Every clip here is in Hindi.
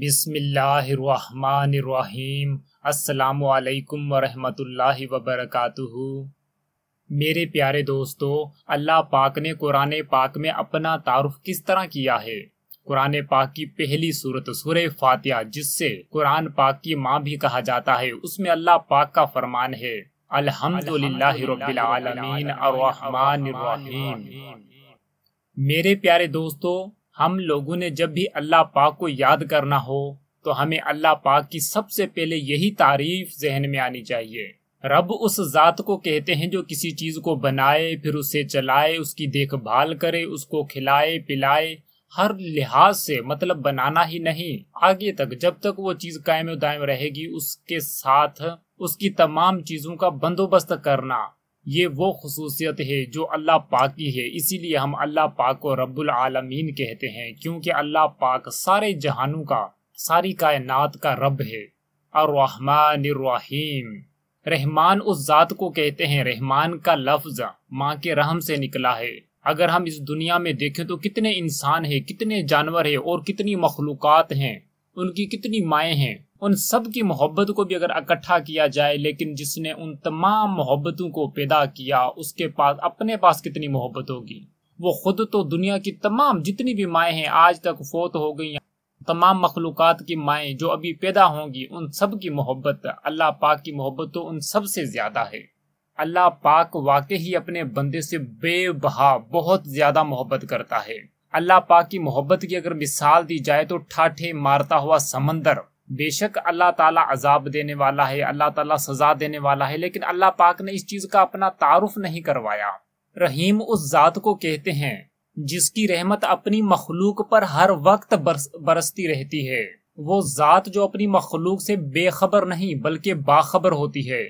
बिसमीम अल्लाम वरहमतुल्लाहि वबरकातुहु मेरे प्यारे दोस्तों अल्लाह पाक ने कुरान पाक में अपना तारुफ किस तरह किया है कुरान पाक की पहली सूरत सुर फातिहा जिससे कुरान पाक की माँ भी कहा जाता है उसमें अल्लाह पाक का फरमान है अलहमदिल्लामीन मेरे प्यारे दोस्तों हम लोगों ने जब भी अल्लाह पाक को याद करना हो तो हमें अल्लाह पाक की सबसे पहले यही तारीफ जहन में आनी चाहिए रब उस जात को कहते हैं जो किसी चीज को बनाए फिर उसे चलाए उसकी देखभाल करे उसको खिलाए पिलाए हर लिहाज से मतलब बनाना ही नहीं आगे तक जब तक वो चीज कायम दायम रहेगी उसके साथ उसकी तमाम चीजों का बंदोबस्त करना ये वो खसूसियत है जो अल्लाह पाक की है इसीलिए हम अल्लाह पाक को रब्बुल आलमीन कहते हैं क्योंकि अल्लाह पाक सारे जहानों का सारी कायनात का रब है अर्रहमान रहीम रहमान उस ज़ात को कहते हैं रहमान का लफ्ज़ माँ के रहम से निकला है अगर हम इस दुनिया में देखें तो कितने इंसान हैं कितने जानवर हैं और कितनी मखलूकत हैं उनकी कितनी माएँ हैं उन सब की मोहब्बत को भी अगर इकट्ठा किया जाए लेकिन जिसने उन तमाम मोहब्बतों को पैदा किया उसके पास अपने पास कितनी मोहब्बत होगी वो खुद तो दुनिया की तमाम जितनी भी माएँ हैं आज तक फोत हो गई तमाम मखलूक की माएँ जो अभी पैदा होंगी उन सब की मोहब्बत अल्लाह पाक की मोहब्बत तो उन सब से ज़्यादा है अल्लाह पाक वाकई ही अपने बंदे से बेबहा बहुत ज़्यादा मोहब्बत करता है अल्लाह पाक की मोहब्बत की अगर मिसाल दी जाए तो ठाठे मारता हुआ समंदर बेशक अल्लाह ताला अजाब देने वाला है अल्लाह ताला सजा देने वाला है लेकिन अल्लाह पाक ने इस चीज़ का अपना तारुफ नहीं करवाया रहीम उस ज़ात को कहते हैं जिसकी रहमत अपनी मखलूक पर हर वक्त बरस, बरसती रहती है वो ज़ात जो अपनी मखलूक से बेखबर नहीं बल्कि बाखबर होती है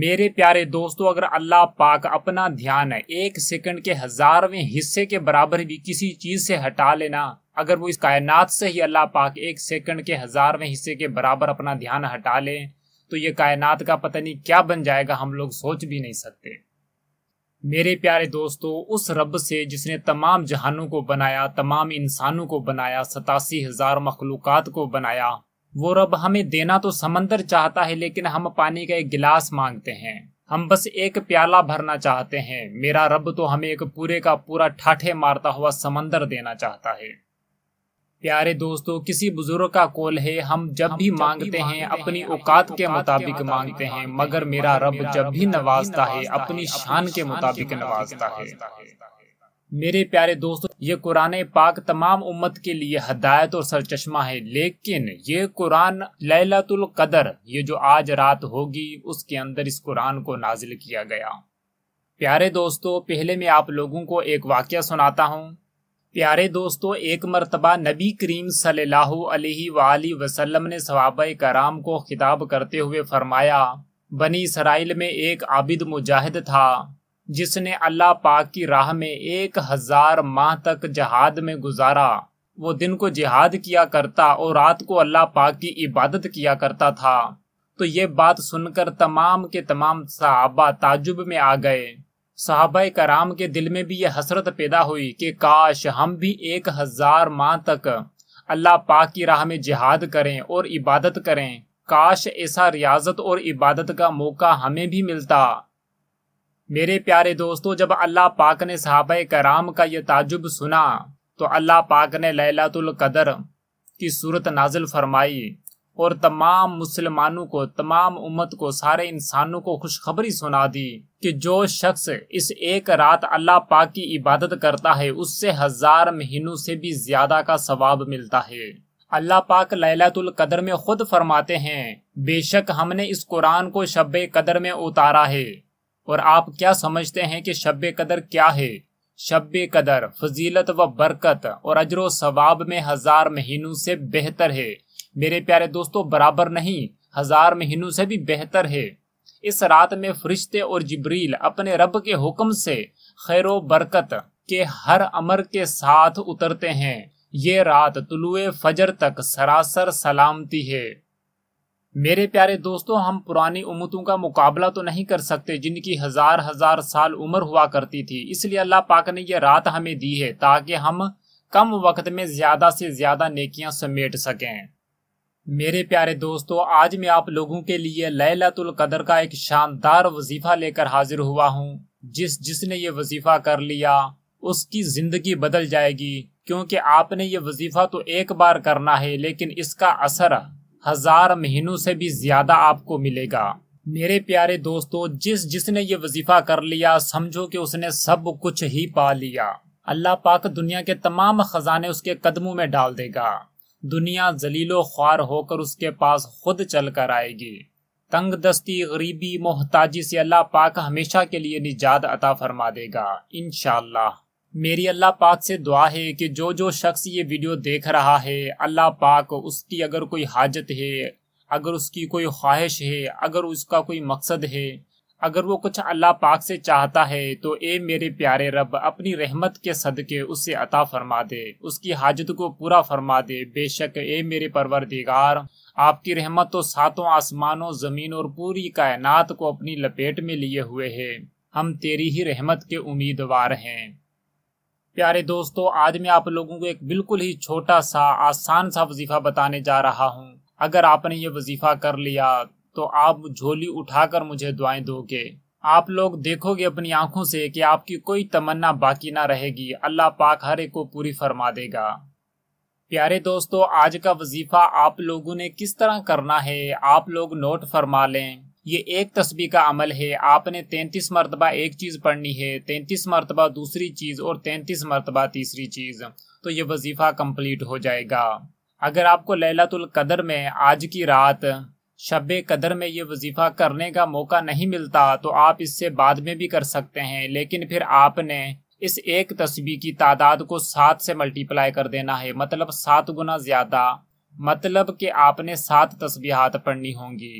मेरे प्यारे दोस्तों अगर अल्लाह पाक अपना ध्यान एक सेकंड के हजारवें हिस्से के बराबर भी किसी चीज़ से हटा लेना अगर वो इस कायनात से ही अल्लाह पाक एक सेकंड के हज़ारवें हिस्से के बराबर अपना ध्यान हटा लें तो ये कायनात का पता नहीं क्या बन जाएगा हम लोग सोच भी नहीं सकते मेरे प्यारे दोस्तों उस रब से जिसने तमाम जहानों को बनाया तमाम इंसानों को बनाया सतासी हज़ार मखलूक को बनाया वो रब हमें देना तो समंदर चाहता है लेकिन हम पानी का एक गिलास मांगते हैं हम बस एक प्याला भरना चाहते हैं मेरा रब तो हमें एक पूरे का पूरा ठाठे मारता हुआ समंदर देना चाहता है प्यारे दोस्तों किसी बुजुर्ग का कोल है हम जब भी मांगते हैं अपनी औकात के मुताबिक मांगते हैं मगर मेरा रब जब भी नवाजता है अपनी शान के मुताबिक नवाजता है मेरे प्यारे दोस्तों ये कुरान पाक तमाम उम्मत के लिए हदायत और सरचश्मा है लेकिन ये कुरान लैलतुल कदर ये जो आज रात होगी उसके अंदर इस कुरान को नाजिल किया गया प्यारे दोस्तों पहले मैं आप लोगों को एक वाक्य सुनाता हूँ प्यारे दोस्तों एक मरतबा नबी करीम सल्लल्लाहु अलैहि वसल्लम ने सवाब कराम को खिताब करते हुए फरमाया बनी इसराइल में एक आबिद मुजाहिद था जिसने अल्लाह पाक की राह में एक हजार माह तक जहाद में गुजारा वो दिन को जिहाद किया करता और रात को अल्लाह पाक की इबादत किया करता था तो ये बात सुनकर तमाम के तमाम सहाबा ताजुब में आ गए साहबा कराम के दिल में भी यह हसरत पैदा हुई कि काश हम भी एक हज़ार माह तक अल्लाह पाक की राह में जिहाद करें और इबादत करें काश ऐसा रियाजत और इबादत का मौका हमें भी मिलता मेरे प्यारे दोस्तों जब अल्लाह पाक ने साहब कराम का यह ताजुब सुना तो अल्लाह पाक ने लैलातुल कदर की सूरत नाजिल फरमाई और तमाम मुसलमानों को तमाम उम्मत को सारे इंसानों को खुशखबरी सुना दी कि जो शख्स इस एक रात अल्लाह पाक की इबादत करता है उससे हजार महीनों से भी ज्यादा का सवाब मिलता है अल्लाह पाक लैलातुल कदर में खुद फरमाते हैं बेशक हमने इस कुरान को शब कदर में उतारा है और आप क्या समझते हैं कि शब कदर क्या है शब कदर फजीलत व बरकत और अजर सवाब में हजार महीनों से बेहतर है मेरे प्यारे दोस्तों बराबर नहीं हजार महीनों से भी बेहतर है इस रात में फरिश्ते और जिब्रील अपने रब के हुक्म से खैर बरकत के हर अमर के साथ उतरते हैं ये रात तुलुए फजर तक सरासर सलामती है मेरे प्यारे दोस्तों हम पुरानी उमतों का मुकाबला तो नहीं कर सकते जिनकी हजार हजार साल उम्र हुआ करती थी इसलिए अल्लाह पाक ने यह रात हमें दी है ताकि हम कम वक्त में ज्यादा से ज्यादा नेकियां समेट सकें मेरे प्यारे दोस्तों आज मैं आप लोगों के लिए लैलतुल कदर का एक शानदार वजीफा लेकर हाजिर हुआ हूँ जिस जिसने ये वजीफा कर लिया उसकी जिंदगी बदल जाएगी क्योंकि आपने ये वजीफा तो एक बार करना है लेकिन इसका असर हजार महीनों से भी ज्यादा आपको मिलेगा मेरे प्यारे दोस्तों जिस जिसने ये वजीफा कर लिया समझो कि उसने सब कुछ ही पा लिया अल्लाह पाक दुनिया के तमाम खजाने उसके कदमों में डाल देगा दुनिया जलीलो ख्वार होकर उसके पास खुद चल कर आएगी तंग दस्ती गरीबी मोहताजी से अल्लाह पाक हमेशा के लिए निजात अता फरमा देगा इन मेरी अल्लाह पाक से दुआ है कि जो जो शख्स ये वीडियो देख रहा है अल्लाह पाक उसकी अगर कोई हाजत है अगर उसकी कोई ख्वाहिश है अगर उसका कोई मकसद है अगर वो कुछ अल्लाह पाक से चाहता है तो ए मेरे प्यारे रब अपनी रहमत के सदके उसे अता फरमा दे उसकी हाजत को पूरा फरमा दे बेशक ए मेरे परवर दिगार आपकी रहमत तो सातों आसमानों ज़मीन और पूरी कायनात को अपनी लपेट में लिए हुए है हम तेरी ही रहमत के उम्मीदवार हैं प्यारे दोस्तों आज मैं आप लोगों को एक बिल्कुल ही छोटा सा आसान सा वजीफ़ा बताने जा रहा हूँ अगर आपने ये वजीफ़ा कर लिया तो आप झोली उठाकर मुझे दुआएं दोगे आप लोग देखोगे अपनी आंखों से कि आपकी कोई तमन्ना बाकी ना रहेगी अल्लाह पाक हर एक को पूरी फरमा देगा प्यारे दोस्तों आज का वजीफा आप लोगों ने किस तरह करना है आप लोग नोट फरमा लें ये एक तस्बी का अमल है आपने तैंतीस मरतबा एक चीज़ पढ़नी है तैंतीस मरतबा दूसरी चीज़ और तैंतीस मरतबा तीसरी चीज़ तो ये वजीफ़ा कम्प्लीट हो जाएगा अगर आपको लैलातुल कदर में आज की रात शब कदर में ये वजीफ़ा करने का मौका नहीं मिलता तो आप इससे बाद में भी कर सकते हैं लेकिन फिर आपने इस एक तस्वीर की तादाद को सात से मल्टीप्लाई कर देना है मतलब सात गुना ज़्यादा मतलब कि आपने सात तस्वीर पढ़नी होंगी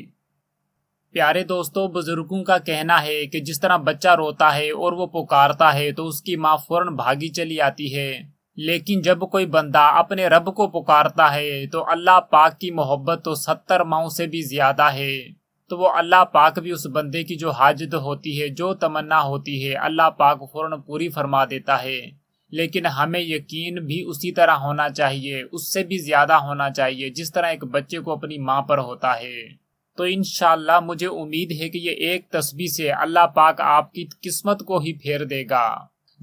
प्यारे दोस्तों बुजुर्गों का कहना है कि जिस तरह बच्चा रोता है और वो पुकारता है तो उसकी माँ फौरन भागी चली आती है लेकिन जब कोई बंदा अपने रब को पुकारता है तो अल्लाह पाक की मोहब्बत तो सत्तर माओ से भी ज़्यादा है तो वो अल्लाह पाक भी उस बंदे की जो हाजत होती है जो तमन्ना होती है अल्लाह पाक फौरन पूरी फरमा देता है लेकिन हमें यकीन भी उसी तरह होना चाहिए उससे भी ज़्यादा होना चाहिए जिस तरह एक बच्चे को अपनी माँ पर होता है तो इन मुझे उम्मीद है कि ये एक तस्वीर से अल्लाह पाक आपकी किस्मत को ही फेर देगा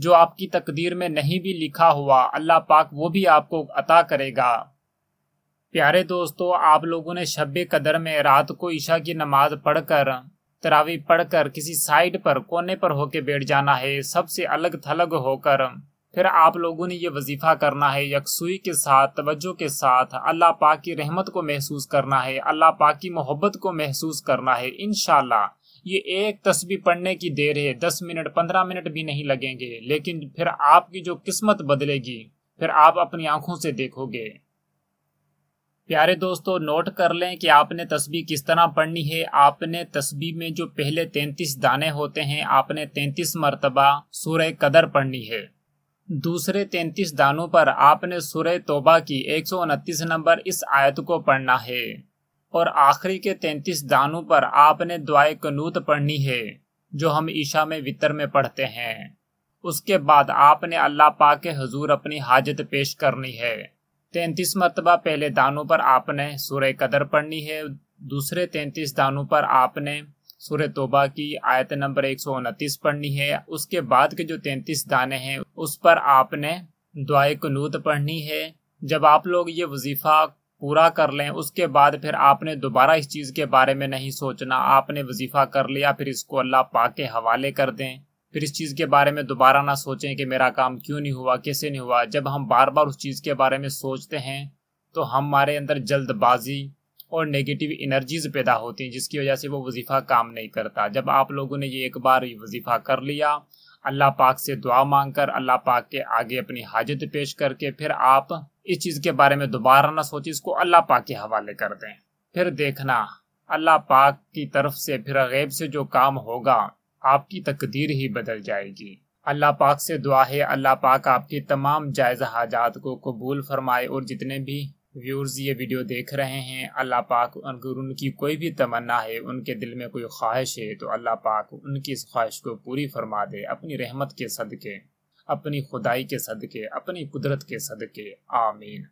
जो आपकी तकदीर में नहीं भी लिखा हुआ अल्लाह पाक वो भी आपको अता करेगा प्यारे दोस्तों आप लोगों ने शब कदर में रात को ईशा की नमाज पढ़कर तरावी पढ़कर किसी साइड पर कोने पर होके बैठ जाना है सबसे अलग थलग होकर फिर आप लोगों ने ये वजीफ़ा करना है यकसुई के साथ तवज्जो के साथ अल्लाह पाक की रहमत को महसूस करना है अल्लाह पाक की मोहब्बत को महसूस करना है इनशाला ये एक तस्वीर पढ़ने की देर है दस मिनट पंद्रह मिनट भी नहीं लगेंगे लेकिन फिर आपकी जो किस्मत बदलेगी फिर आप अपनी आंखों से देखोगे प्यारे दोस्तों नोट कर लें कि आपने तस्बी किस तरह पढ़नी है आपने तस्बी में जो पहले तैंतीस दाने होते हैं आपने तैंतीस मरतबा सूर्य कदर पढ़नी है दूसरे तैंतीस दानों पर आपने सूर्य तोबा की एक नंबर इस आयत को पढ़ना है और आखिरी के तैंतीस दानों पर आपने दुआए कनूत पढ़नी है जो हम ईशा में वितर में पढ़ते हैं उसके बाद आपने अल्लाह पा के हजूर अपनी हाजत पेश करनी है तैंतीस मरतबा पहले दानों पर आपने सूर्य कदर पढ़नी है दूसरे तैंतीस दानों पर आपने सूर्य तोबा की आयत नंबर एक सौ उनतीस पढ़नी है उसके बाद के जो तैंतीस दाने हैं उस पर आपने दुआ कनूत पढ़नी है जब आप लोग ये वजीफ़ा पूरा कर लें उसके बाद फिर आपने दोबारा इस चीज़ के बारे में नहीं सोचना आपने वजीफ़ा कर लिया फिर इसको अल्लाह पाक के हवाले कर दें फिर इस चीज़ के बारे में दोबारा ना सोचें कि मेरा काम क्यों नहीं हुआ कैसे नहीं हुआ जब हम बार बार उस चीज़ के बारे में सोचते हैं तो हमारे अंदर जल्दबाजी और नेगेटिव एनर्जीज पैदा होती हैं जिसकी वजह से वो वजीफ़ा काम नहीं करता जब आप लोगों ने ये एक बार वजीफ़ा कर लिया अल्लाह पाक से दुआ मांग कर अल्लाह पाक के आगे अपनी हाजत पेश करके फिर आप इस चीज़ के बारे में दोबारा ना सोचे इसको अल्लाह पाक के हवाले कर दें फिर देखना अल्लाह पाक की तरफ से फिर गैब से जो काम होगा आपकी तकदीर ही बदल जाएगी अल्लाह पाक से दुआ है अल्लाह पाक आपकी तमाम जायज़ हाजात को कबूल फरमाए और जितने भी व्यूर्स ये वीडियो देख रहे हैं अल्लाह पाक अगर उनकी कोई भी तमन्ना है उनके दिल में कोई ख्वाहिश है तो अल्लाह पाक उनकी इस ख्वाहिश को पूरी फरमा दे अपनी रहमत के सदक़े अपनी खुदाई के सदके अपनी कुदरत के सदके आमीन